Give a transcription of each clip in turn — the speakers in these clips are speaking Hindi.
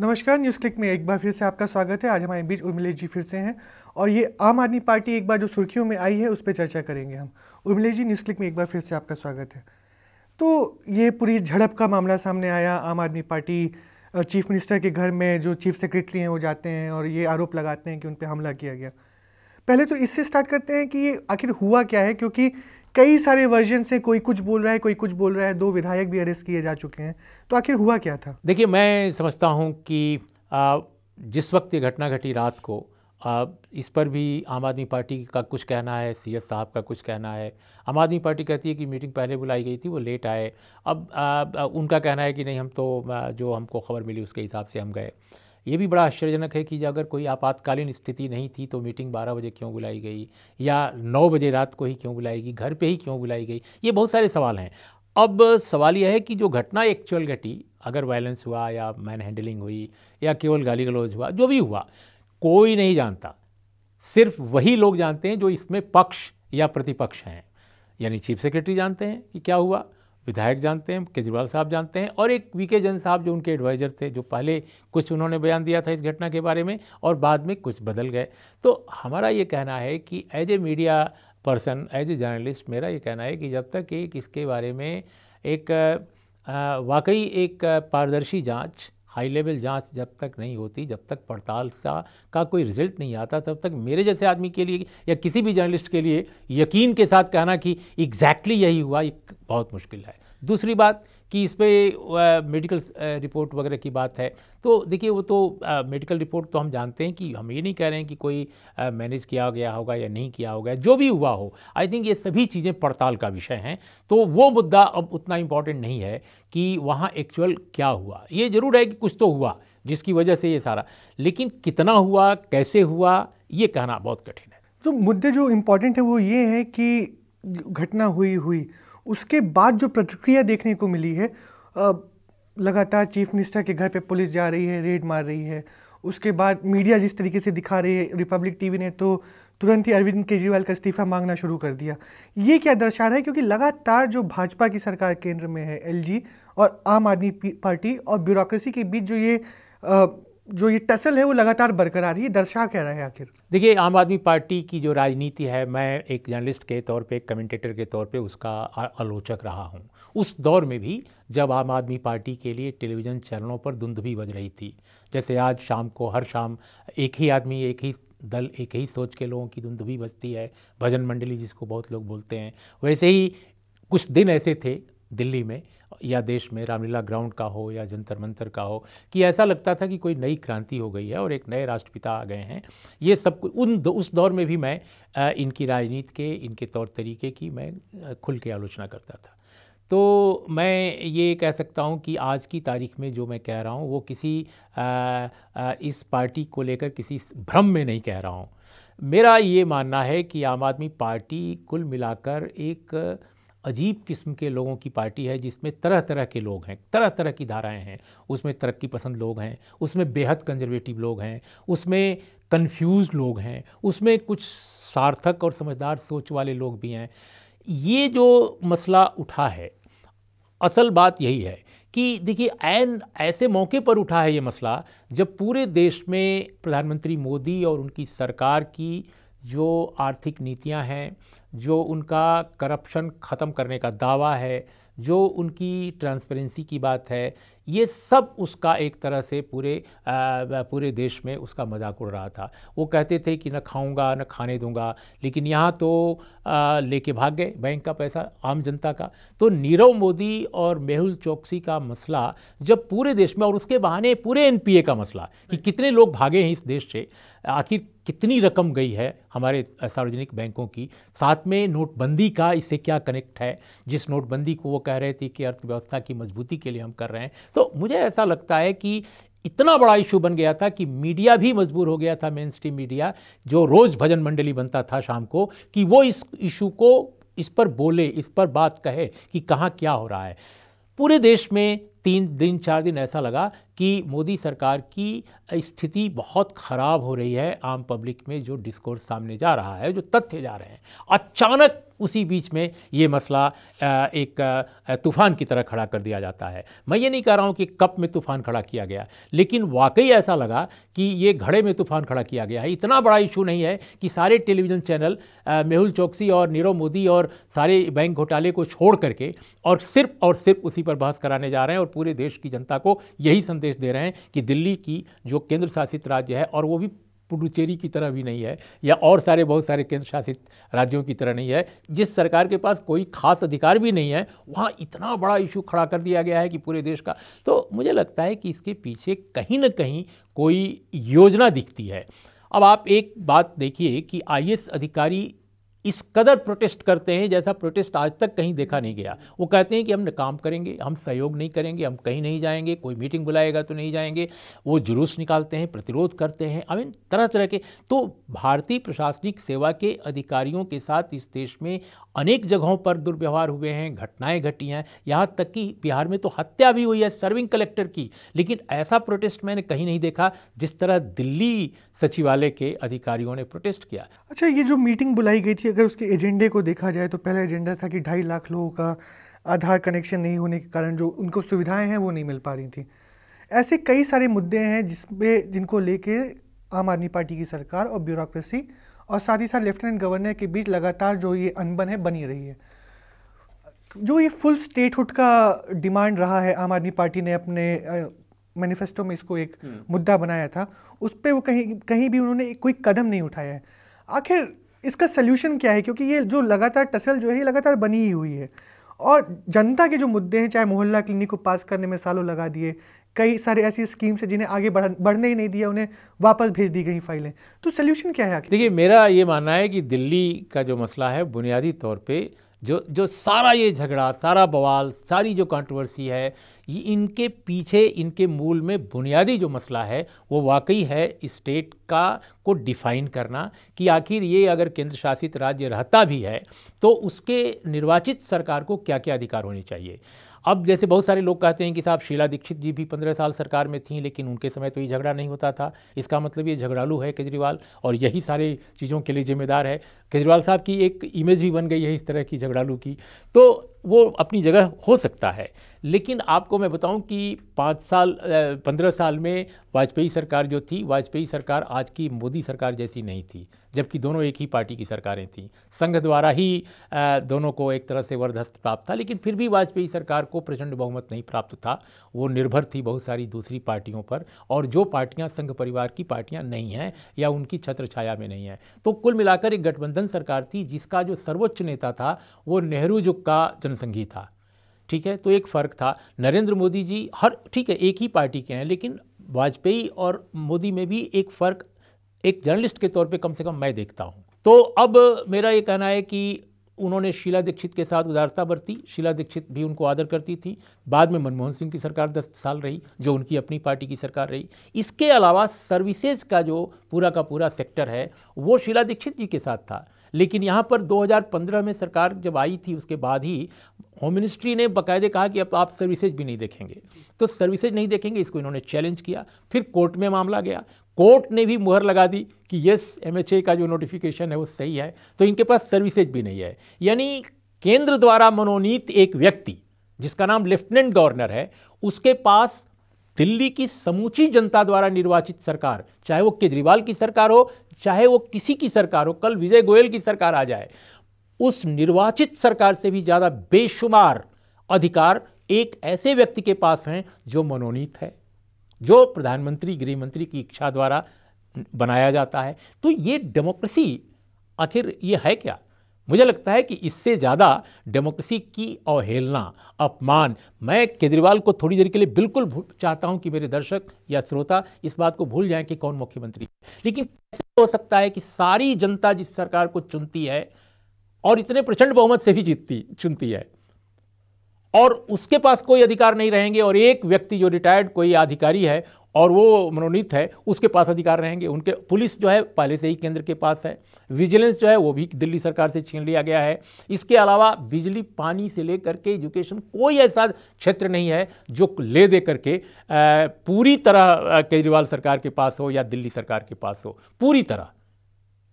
नमस्कार न्यूज़ क्लिक में एक बार फिर से आपका स्वागत है आज हमारे बीच उर्मिलेश जी फिर से हैं और ये आम आदमी पार्टी एक बार जो सुर्खियों में आई है उस पर चर्चा करेंगे हम उर्मिलेश जी न्यूज़ क्लिक में एक बार फिर से आपका स्वागत है तो ये पूरी झड़प का मामला सामने आया आम आदमी पार्टी चीफ मिनिस्टर के घर में जो चीफ सेक्रेटरी हैं वो जाते हैं और ये आरोप लगाते हैं कि उन पर हमला किया गया पहले तो इससे स्टार्ट करते हैं कि ये आखिर हुआ क्या है क्योंकि कई सारे वर्जन से कोई कुछ बोल रहा है कोई कुछ बोल रहा है दो विधायक भी अरेस्ट किए जा चुके हैं तो आखिर हुआ क्या था देखिए मैं समझता हूँ कि आ, जिस वक्त ये घटना घटी रात को आ, इस पर भी आम आदमी पार्टी का कुछ कहना है सी साहब का कुछ कहना है आम आदमी पार्टी कहती है कि मीटिंग पहले बुलाई गई थी वो लेट आए अब आ, उनका कहना है कि नहीं हम तो जो हमको खबर मिली उसके हिसाब से हम गए ये भी बड़ा आश्चर्यजनक है कि अगर कोई आपातकालीन स्थिति नहीं थी तो मीटिंग 12 बजे क्यों बुलाई गई या 9 बजे रात को ही क्यों बुलाई गई घर पे ही क्यों बुलाई गई ये बहुत सारे सवाल हैं अब सवाल यह है कि जो घटना एक्चुअल घटी अगर वायलेंस हुआ या मैन हैंडलिंग हुई या केवल गाली गलौज हुआ जो भी हुआ कोई नहीं जानता सिर्फ वही लोग जानते हैं जो इसमें पक्ष या प्रतिपक्ष हैं यानी चीफ सेक्रेटरी जानते हैं कि क्या हुआ विधायक जानते हैं केजरीवाल साहब जानते हैं और एक वी के जैन साहब जो उनके एडवाइज़र थे जो पहले कुछ उन्होंने बयान दिया था इस घटना के बारे में और बाद में कुछ बदल गए तो हमारा ये कहना है कि as a media person as a journalist मेरा ये कहना है कि जब तक एक इसके बारे में एक वाकई एक पारदर्शी जाँच हाई लेवल जांच जब तक नहीं होती जब तक पड़ताल सा का कोई रिजल्ट नहीं आता तब तक मेरे जैसे आदमी के लिए या किसी भी जर्नलिस्ट के लिए यकीन के साथ कहना कि एग्जैक्टली exactly यही हुआ ये बहुत मुश्किल है दूसरी बात कि इस पर मेडिकल रिपोर्ट वगैरह की बात है तो देखिए वो तो मेडिकल रिपोर्ट तो हम जानते हैं कि हम ये नहीं कह रहे हैं कि कोई मैनेज किया गया होगा या नहीं किया होगा जो भी हुआ हो आई थिंक ये सभी चीज़ें पड़ताल का विषय हैं तो वो मुद्दा अब उतना इम्पॉर्टेंट नहीं है कि वहाँ एक्चुअल क्या हुआ ये ज़रूर है कि कुछ तो हुआ जिसकी वजह से ये सारा लेकिन कितना हुआ कैसे हुआ ये कहना बहुत कठिन है तो मुद्दे जो इम्पोर्टेंट है वो ये है कि घटना हुई हुई उसके बाद जो प्रतिक्रिया देखने को मिली है लगातार चीफ मिनिस्टर के घर पे पुलिस जा रही है रेड मार रही है उसके बाद मीडिया जिस तरीके से दिखा रही है रिपब्लिक टीवी ने तो तुरंत ही अरविंद केजरीवाल का इस्तीफा मांगना शुरू कर दिया ये क्या दर्शा रहा है क्योंकि लगातार जो भाजपा की सरकार केंद्र में है एलजी और आम आदमी पार्टी और ब्यूरोक्रेसी के बीच जो ये जो ये टसल है वो लगातार बरकरार ही दर्शा कह रहा है आखिर देखिए आम आदमी पार्टी की जो राजनीति है मैं एक जर्नलिस्ट के तौर पे एक कमेंटेटर के तौर पे उसका आलोचक रहा हूँ उस दौर में भी जब आम आदमी पार्टी के लिए टेलीविज़न चैनलों पर धुंध भी बज रही थी जैसे आज शाम को हर शाम एक ही आदमी एक ही दल एक ही सोच के लोगों की धुंध भी बजती है भजन मंडली जिसको बहुत लोग बोलते हैं वैसे ही कुछ दिन ऐसे थे दिल्ली में या देश में रामलीला ग्राउंड का हो या जंतर मंतर का हो कि ऐसा लगता था कि कोई नई क्रांति हो गई है और एक नए राष्ट्रपिता आ गए हैं ये सब उन उस दौर में भी मैं इनकी राजनीति के इनके तौर तरीके की मैं खुल के आलोचना करता था तो मैं ये कह सकता हूँ कि आज की तारीख में जो मैं कह रहा हूँ वो किसी आ, आ, इस पार्टी को लेकर किसी भ्रम में नहीं कह रहा हूँ मेरा ये मानना है कि आम आदमी पार्टी कुल मिलाकर एक अजीब किस्म के लोगों की पार्टी है जिसमें तरह तरह के लोग हैं तरह तरह की धाराएं हैं उसमें तरक्की पसंद लोग हैं उसमें बेहद कंजर्वेटिव लोग हैं उसमें कंफ्यूज लोग हैं उसमें कुछ सार्थक और समझदार सोच वाले लोग भी हैं ये जो मसला उठा है असल बात यही है कि देखिए एन ऐसे मौके पर उठा है ये मसला जब पूरे देश में प्रधानमंत्री मोदी और उनकी सरकार की जो आर्थिक नीतियां हैं जो उनका करप्शन ख़त्म करने का दावा है जो उनकी ट्रांसपेरेंसी की बात है ये सब उसका एक तरह से पूरे आ, पूरे देश में उसका मजाक उड़ रहा था वो कहते थे कि न खाऊंगा न खाने दूंगा लेकिन यहाँ तो लेके भाग गए बैंक का पैसा आम जनता का तो नीरव मोदी और मेहुल चौकसी का मसला जब पूरे देश में और उसके बहाने पूरे एन का मसला कि कितने लोग भागे हैं इस देश से आखिर कितनी रकम गई है हमारे सार्वजनिक बैंकों की साथ में नोटबंदी का इससे क्या कनेक्ट है जिस नोटबंदी को वो कह रहे थे कि अर्थव्यवस्था की मजबूती के लिए हम कर रहे हैं तो मुझे ऐसा लगता है कि इतना बड़ा इशू बन गया था कि मीडिया भी मजबूर हो गया था मेन स्ट्रीम मीडिया जो रोज़ भजन मंडली बनता था शाम को कि वो इस इशू को इस पर बोले इस पर बात कहे कि कहाँ क्या हो रहा है पूरे देश में तीन दिन चार दिन ऐसा लगा कि मोदी सरकार की स्थिति बहुत ख़राब हो रही है आम पब्लिक में जो डिस्कोर्स सामने जा रहा है जो तथ्य जा रहे हैं अचानक उसी बीच में ये मसला एक तूफ़ान की तरह खड़ा कर दिया जाता है मैं ये नहीं कह रहा हूँ कि कप में तूफ़ान खड़ा किया गया लेकिन वाकई ऐसा लगा कि ये घड़े में तूफ़ान खड़ा किया गया है इतना बड़ा इशू नहीं है कि सारे टेलीविज़न चैनल मेहुल चौकसी और नीरव मोदी और सारे बैंक घोटाले को छोड़ करके और सिर्फ और सिर्फ उसी पर बहस कराने जा रहे हैं और पूरे देश की जनता को यही संदेश दे रहे हैं कि दिल्ली की जो केंद्र शासित राज्य है और वो भी पुडुचेरी की तरह भी नहीं है या और सारे बहुत सारे केंद्र शासित राज्यों की तरह नहीं है जिस सरकार के पास कोई खास अधिकार भी नहीं है वहाँ इतना बड़ा इशू खड़ा कर दिया गया है कि पूरे देश का तो मुझे लगता है कि इसके पीछे कहीं ना कहीं कोई योजना दिखती है अब आप एक बात देखिए कि आई अधिकारी इस कदर प्रोटेस्ट करते हैं जैसा प्रोटेस्ट आज तक कहीं देखा नहीं गया वो कहते हैं कि हम काम करेंगे हम सहयोग नहीं करेंगे हम कहीं नहीं जाएंगे कोई मीटिंग बुलाएगा तो नहीं जाएंगे वो जुलूस निकालते हैं प्रतिरोध करते हैं आई मीन तरह तरह के तो भारतीय प्रशासनिक सेवा के अधिकारियों के साथ इस देश में अनेक जगहों पर दुर्व्यवहार हुए हैं घटनाएं घटी हैं यहाँ तक कि बिहार में तो हत्या भी हुई है सर्विंग कलेक्टर की लेकिन ऐसा प्रोटेस्ट मैंने कहीं नहीं देखा जिस तरह दिल्ली सचिवालय के अधिकारियों ने प्रोटेस्ट किया अच्छा ये जो मीटिंग बुलाई गई थी अगर उसके एजेंडे को देखा जाए तो पहला एजेंडा था कि ढाई लाख लोगों का आधार कनेक्शन नहीं होने के कारण जो उनको सुविधाएं हैं वो नहीं मिल पा रही थी ऐसे कई सारे मुद्दे हैं जिसमें जिनको लेके आम आदमी पार्टी की सरकार और ब्यूरोक्रेसी और साथ ही साथ लेफ्टिनेंट गवर्नर के बीच लगातार जो ये अनबन है बनी रही है जो ये फुल स्टेटहुड का डिमांड रहा है आम आदमी पार्टी ने अपने मैनिफेस्टो में इसको एक हम्म। मुद्दा बनाया था उस पर वो कहीं कहीं भी उन्होंने कोई कदम नहीं उठाया है आखिर इसका सोल्यूशन क्या है क्योंकि ये जो लगातार टसल जो है ये लगातार बनी ही हुई है और जनता के जो मुद्दे हैं चाहे मोहल्ला क्लिनिक को पास करने में सालों लगा दिए कई सारे ऐसी स्कीम्स हैं जिन्हें आगे बढ़ बढ़ने ही नहीं दिया उन्हें वापस भेज दी गई फाइलें तो सोल्यूशन क्या है देखिए मेरा ये मानना है कि दिल्ली का जो मसला है बुनियादी तौर पर जो जो सारा ये झगड़ा सारा बवाल सारी जो कंट्रोवर्सी है ये इनके पीछे इनके मूल में बुनियादी जो मसला है वो वाकई है स्टेट का को डिफ़ाइन करना कि आखिर ये अगर केंद्र शासित राज्य रहता भी है तो उसके निर्वाचित सरकार को क्या क्या अधिकार होने चाहिए अब जैसे बहुत सारे लोग कहते हैं कि साहब शीला दीक्षित जी भी पंद्रह साल सरकार में थी लेकिन उनके समय तो ये झगड़ा नहीं होता था इसका मतलब ये झगड़ालू है केजरीवाल और यही सारे चीज़ों के लिए जिम्मेदार है केजरीवाल साहब की एक इमेज भी बन गई है इस तरह की झगड़ालू की तो वो अपनी जगह हो सकता है लेकिन आपको मैं बताऊं कि पाँच साल पंद्रह साल में वाजपेयी सरकार जो थी वाजपेयी सरकार आज की मोदी सरकार जैसी नहीं थी जबकि दोनों एक ही पार्टी की सरकारें थीं संघ द्वारा ही दोनों को एक तरह से वर्धस्त प्राप्त था लेकिन फिर भी वाजपेयी सरकार को प्रचंड बहुमत नहीं प्राप्त था वो निर्भर थी बहुत सारी दूसरी पार्टियों पर और जो पार्टियाँ संघ परिवार की पार्टियाँ नहीं हैं या उनकी छत्र छाया में नहीं हैं तो कुल मिलाकर एक गठबंधन सरकार थी जिसका जो सर्वोच्च नेता था वो नेहरू युग का जन जनसंघी था ठीक है तो एक फ़र्क था नरेंद्र मोदी जी हर ठीक है एक ही पार्टी के हैं लेकिन वाजपेयी और मोदी में भी एक फ़र्क एक जर्नलिस्ट के तौर पे कम से कम मैं देखता हूँ तो अब मेरा ये कहना है कि उन्होंने शीला दीक्षित के साथ उदारता बरती शीला दीक्षित भी उनको आदर करती थी बाद में मनमोहन सिंह की सरकार दस साल रही जो उनकी अपनी पार्टी की सरकार रही इसके अलावा सर्विसेज का जो पूरा का पूरा सेक्टर है वो शीला दीक्षित जी के साथ था लेकिन यहाँ पर 2015 में सरकार जब आई थी उसके बाद ही होम मिनिस्ट्री ने बाकायदे कहा कि अब आप सर्विसेज भी नहीं देखेंगे तो सर्विसेज नहीं देखेंगे इसको इन्होंने चैलेंज किया फिर कोर्ट में मामला गया कोर्ट ने भी मुहर लगा दी कि यस एमएचए का जो नोटिफिकेशन है वो सही है तो इनके पास सर्विसेज भी नहीं है यानी केंद्र द्वारा मनोनीत एक व्यक्ति जिसका नाम लेफ्टिनेंट गवर्नर है उसके पास दिल्ली की समूची जनता द्वारा निर्वाचित सरकार चाहे वो केजरीवाल की सरकार हो चाहे वो किसी की सरकार हो कल विजय गोयल की सरकार आ जाए उस निर्वाचित सरकार से भी ज़्यादा बेशुमार अधिकार एक ऐसे व्यक्ति के पास हैं जो मनोनीत है जो प्रधानमंत्री गृहमंत्री की इच्छा द्वारा बनाया जाता है तो ये डेमोक्रेसी आखिर ये है क्या मुझे लगता है कि इससे ज़्यादा डेमोक्रेसी की अवहेलना अपमान मैं केजरीवाल को थोड़ी देर के लिए बिल्कुल चाहता हूं कि मेरे दर्शक या श्रोता इस बात को भूल जाएं कि कौन मुख्यमंत्री है लेकिन कैसे हो सकता है कि सारी जनता जिस सरकार को चुनती है और इतने प्रचंड बहुमत से भी जीतती चुनती है और उसके पास कोई अधिकार नहीं रहेंगे और एक व्यक्ति जो रिटायर्ड कोई अधिकारी है और वो मनोनीत है उसके पास अधिकार रहेंगे उनके पुलिस जो है पहले से ही केंद्र के पास है विजिलेंस जो है वो भी दिल्ली सरकार से छीन लिया गया है इसके अलावा बिजली पानी से लेकर के एजुकेशन कोई ऐसा क्षेत्र नहीं है जो ले दे करके पूरी तरह केजरीवाल सरकार के पास हो या दिल्ली सरकार के पास हो पूरी तरह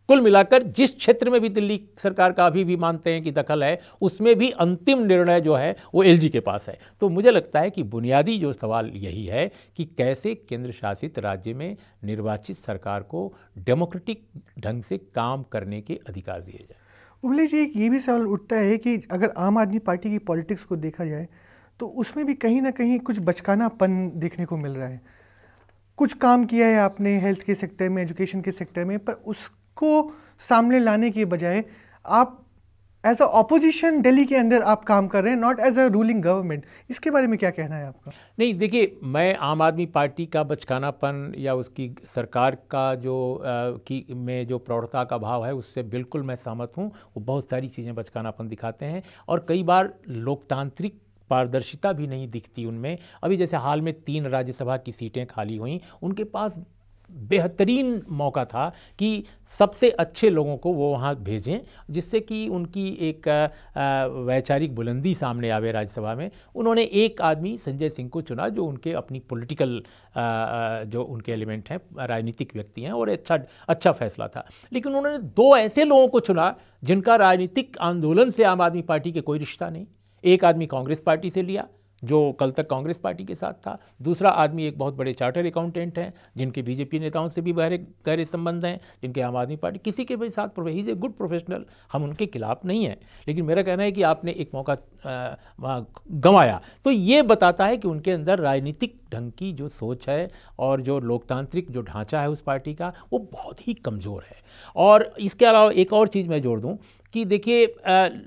कुल मिलाकर जिस क्षेत्र में भी दिल्ली सरकार का अभी भी मानते हैं कि दखल है उसमें भी अंतिम निर्णय जो है वो एलजी के पास है तो मुझे लगता है कि बुनियादी जो सवाल यही है कि कैसे केंद्र शासित राज्य में निर्वाचित सरकार को डेमोक्रेटिक ढंग से काम करने के अधिकार दिए जाए उमले जी एक ये भी सवाल उठता है कि अगर आम आदमी पार्टी की पॉलिटिक्स को देखा जाए तो उसमें भी कहीं ना कहीं कुछ बचकानापन देखने को मिल रहा है कुछ काम किया है आपने हेल्थ के सेक्टर में एजुकेशन के सेक्टर में पर उसको सामने लाने के बजाय आप एज अ ऑपोजिशन दिल्ली के अंदर आप काम कर रहे हैं not as a ruling government इसके बारे में क्या कहना है आपका नहीं देखिए मैं आम आदमी पार्टी का बचकानापन या उसकी सरकार का जो आ, की में जो प्रौढ़ता का भाव है उससे बिल्कुल मैं सहमत हूँ वो बहुत सारी चीज़ें बचकानापन दिखाते हैं और कई बार लोकतांत्रिक पारदर्शिता भी नहीं दिखती उनमें अभी जैसे हाल में तीन राज्यसभा की सीटें खाली हुई उनके पास बेहतरीन मौका था कि सबसे अच्छे लोगों को वो वहाँ भेजें जिससे कि उनकी एक वैचारिक बुलंदी सामने आवे राज्यसभा में उन्होंने एक आदमी संजय सिंह को चुना जो उनके अपनी पॉलिटिकल जो उनके एलिमेंट हैं राजनीतिक व्यक्ति हैं और अच्छा अच्छा फैसला था लेकिन उन्होंने दो ऐसे लोगों को चुना जिनका राजनीतिक आंदोलन से आम आदमी पार्टी के कोई रिश्ता नहीं एक आदमी कांग्रेस पार्टी से लिया जो कल तक कांग्रेस पार्टी के साथ था दूसरा आदमी एक बहुत बड़े चार्टर अकाउंटेंट हैं जिनके बीजेपी नेताओं से भी गहरे गहरे संबंध हैं जिनके आम आदमी पार्टी किसी के भी साथ ही इज़ ए गुड प्रोफेशनल हम उनके खिलाफ नहीं हैं लेकिन मेरा कहना है कि आपने एक मौका गंवाया तो ये बताता है कि उनके अंदर राजनीतिक ढंग की जो सोच है और जो लोकतांत्रिक जो ढांचा है उस पार्टी का वो बहुत ही कमज़ोर है और इसके अलावा एक और चीज़ मैं जोड़ दूँ कि देखिए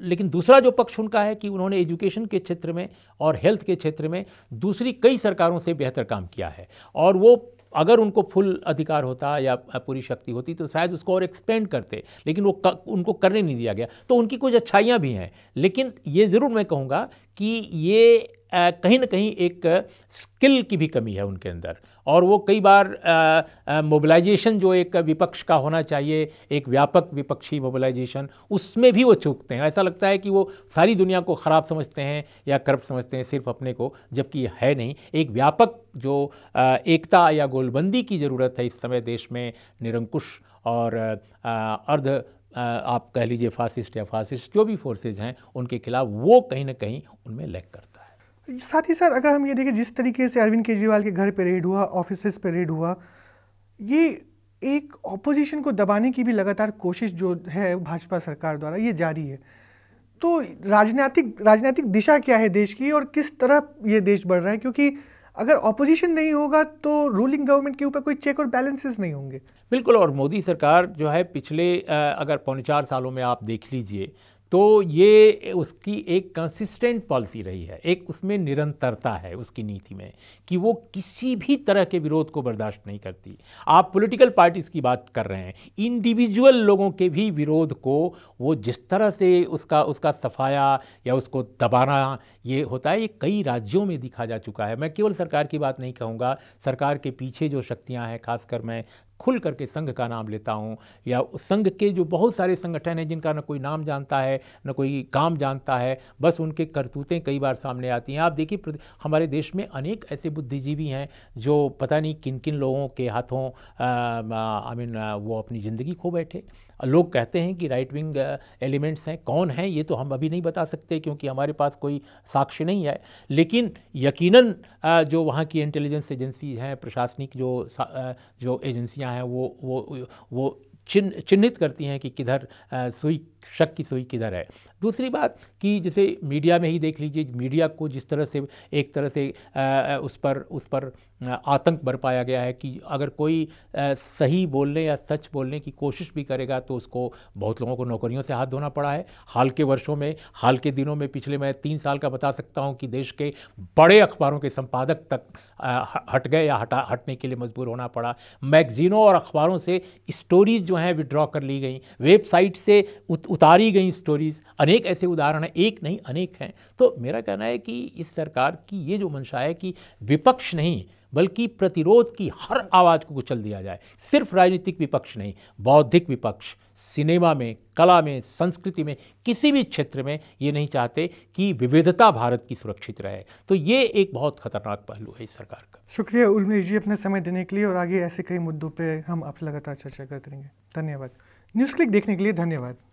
लेकिन दूसरा जो पक्ष उनका है कि उन्होंने एजुकेशन के क्षेत्र में और हेल्थ के क्षेत्र में दूसरी कई सरकारों से बेहतर काम किया है और वो अगर उनको फुल अधिकार होता या पूरी शक्ति होती तो शायद उसको और एक्सपेंड करते लेकिन वो क, उनको करने नहीं दिया गया तो उनकी कुछ अच्छाइयाँ भी हैं लेकिन ये ज़रूर मैं कहूँगा कि ये कहीं ना कहीं एक स्किल की भी कमी है उनके अंदर और वो कई बार मोबिलाइजेशन जो एक विपक्ष का होना चाहिए एक व्यापक विपक्षी मोबिलाइजेशन उसमें भी वो चूकते हैं ऐसा लगता है कि वो सारी दुनिया को ख़राब समझते हैं या करप्ट समझते हैं सिर्फ अपने को जबकि है नहीं एक व्यापक जो एकता या गोलबंदी की ज़रूरत है इस समय देश में निरंकुश और अर्ध आप कह लीजिए फासिस्ट या फासिस्ट जो भी फोर्सेज हैं उनके खिलाफ वो कहीं ना कहीं उनमें लैक करते साथ ही साथ अगर हम ये देखें जिस तरीके से अरविंद केजरीवाल के घर पर रेड हुआ ऑफिस पर रेड हुआ ये एक ऑपोजिशन को दबाने की भी लगातार कोशिश जो है भाजपा सरकार द्वारा ये जारी है तो राजनीतिक राजनीतिक दिशा क्या है देश की और किस तरह ये देश बढ़ रहा है क्योंकि अगर ऑपोजिशन नहीं होगा तो रूलिंग गवर्नमेंट के ऊपर कोई चेक और बैलेंसेस नहीं होंगे बिल्कुल और मोदी सरकार जो है पिछले अगर पौने चार सालों में आप देख लीजिए तो ये उसकी एक कंसिस्टेंट पॉलिसी रही है एक उसमें निरंतरता है उसकी नीति में कि वो किसी भी तरह के विरोध को बर्दाश्त नहीं करती आप पॉलिटिकल पार्टीज़ की बात कर रहे हैं इंडिविजुअल लोगों के भी विरोध को वो जिस तरह से उसका उसका सफाया या उसको दबाना ये होता है ये कई राज्यों में दिखा जा चुका है मैं केवल सरकार की बात नहीं कहूँगा सरकार के पीछे जो शक्तियाँ हैं खासकर मैं खुल करके संघ का नाम लेता हूँ या उस संघ के जो बहुत सारे संगठन हैं जिनका ना कोई नाम जानता है ना कोई काम जानता है बस उनके करतूतें कई बार सामने आती हैं आप देखिए हमारे देश में अनेक ऐसे बुद्धिजीवी हैं जो पता नहीं किन किन लोगों के हाथों आई मीन वो अपनी ज़िंदगी खो बैठे लोग कहते हैं कि राइट विंग एलिमेंट्स हैं कौन हैं ये तो हम अभी नहीं बता सकते क्योंकि हमारे पास कोई साक्ष्य नहीं है लेकिन यकीनन uh, जो वहाँ की इंटेलिजेंस एजेंसी हैं प्रशासनिक जो uh, जो एजेंसियाँ हैं वो वो वो चिन्ह चिन्हित करती हैं कि किधर uh, सुई शक की सुई किधर है दूसरी बात कि जैसे मीडिया में ही देख लीजिए मीडिया को जिस तरह से एक तरह से आ, उस पर उस पर आतंक बरपाया गया है कि अगर कोई आ, सही बोलने या सच बोलने की कोशिश भी करेगा तो उसको बहुत लोगों को नौकरियों से हाथ धोना पड़ा है हाल के वर्षों में हाल के दिनों में पिछले मैं तीन साल का बता सकता हूँ कि देश के बड़े अखबारों के संपादक तक आ, हट गए या हटा हटने के लिए मजबूर होना पड़ा मैगजीनों और अखबारों से स्टोरीज़ जो हैं विड्रॉ कर ली गई वेबसाइट से उत, उतारी गई स्टोरीज़ अनेक ऐसे उदाहरण हैं एक नहीं अनेक हैं तो मेरा कहना है कि इस सरकार की ये जो मंशा है कि विपक्ष नहीं बल्कि प्रतिरोध की हर आवाज़ को कुचल दिया जाए सिर्फ राजनीतिक विपक्ष नहीं बौद्धिक विपक्ष सिनेमा में कला में संस्कृति में किसी भी क्षेत्र में ये नहीं चाहते कि विविधता भारत की सुरक्षित रहे तो ये एक बहुत खतरनाक पहलू है इस सरकार का शुक्रिया उलमेश जी अपने समय देने के लिए और आगे ऐसे कई मुद्दों पर हम आपसे लगातार चर्चा करते रहेंगे धन्यवाद न्यूज़ क्लिक देखने के लिए धन्यवाद